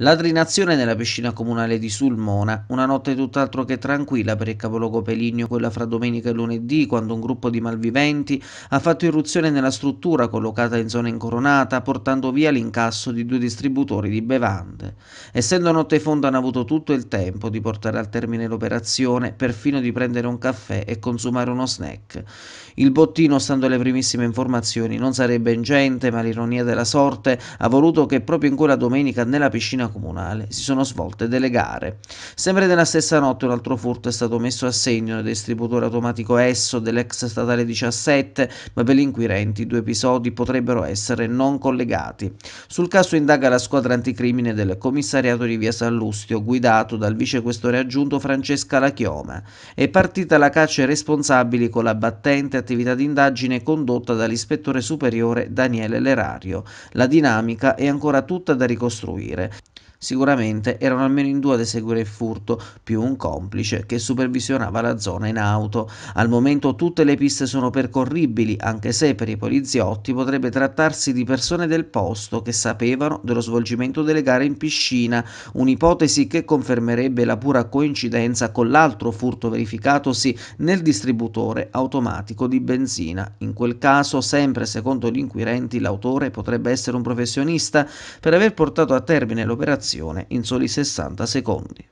La Ladrinazione nella piscina comunale di Sulmona, una notte tutt'altro che tranquilla per il capoluogo Peligno, quella fra domenica e lunedì, quando un gruppo di malviventi ha fatto irruzione nella struttura collocata in zona incoronata, portando via l'incasso di due distributori di bevande. Essendo notte fonda hanno avuto tutto il tempo di portare al termine l'operazione, perfino di prendere un caffè e consumare uno snack. Il bottino, stando alle primissime informazioni, non sarebbe ingente, ma l'ironia della sorte ha voluto che proprio in quella domenica nella piscina comunale. Si sono svolte delle gare. Sempre nella stessa notte un altro furto è stato messo a segno nel distributore automatico Esso dell'ex statale 17, ma per gli inquirenti due episodi potrebbero essere non collegati. Sul caso indaga la squadra anticrimine del commissariato di Via Sallustio, guidato dal vicequestore aggiunto Francesca Lachioma. È partita la caccia ai responsabili con la battente attività di indagine condotta dall'ispettore superiore Daniele Lerario. La dinamica è ancora tutta da ricostruire. Sicuramente erano almeno in due ad eseguire il furto, più un complice che supervisionava la zona in auto. Al momento tutte le piste sono percorribili, anche se per i poliziotti potrebbe trattarsi di persone del posto che sapevano dello svolgimento delle gare in piscina, un'ipotesi che confermerebbe la pura coincidenza con l'altro furto verificatosi nel distributore automatico di benzina. In quel caso, sempre secondo gli inquirenti, l'autore potrebbe essere un professionista per aver portato a termine l'operazione reazione in soli 60 secondi.